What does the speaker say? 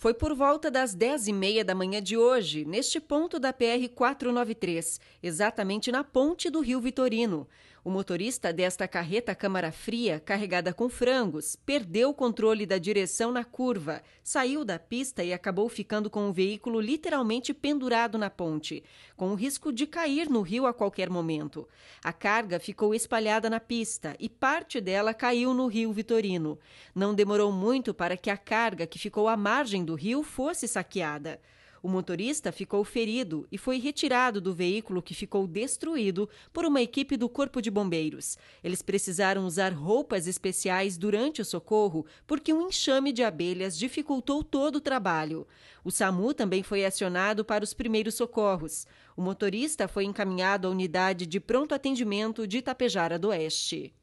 Foi por volta das 10h30 da manhã de hoje, neste ponto da PR-493, exatamente na ponte do Rio Vitorino. O motorista desta carreta câmara fria, carregada com frangos, perdeu o controle da direção na curva, saiu da pista e acabou ficando com o veículo literalmente pendurado na ponte, com o risco de cair no rio a qualquer momento. A carga ficou espalhada na pista e parte dela caiu no rio Vitorino. Não demorou muito para que a carga que ficou à margem do rio fosse saqueada. O motorista ficou ferido e foi retirado do veículo que ficou destruído por uma equipe do Corpo de Bombeiros. Eles precisaram usar roupas especiais durante o socorro porque um enxame de abelhas dificultou todo o trabalho. O SAMU também foi acionado para os primeiros socorros. O motorista foi encaminhado à unidade de pronto atendimento de Itapejara do Oeste.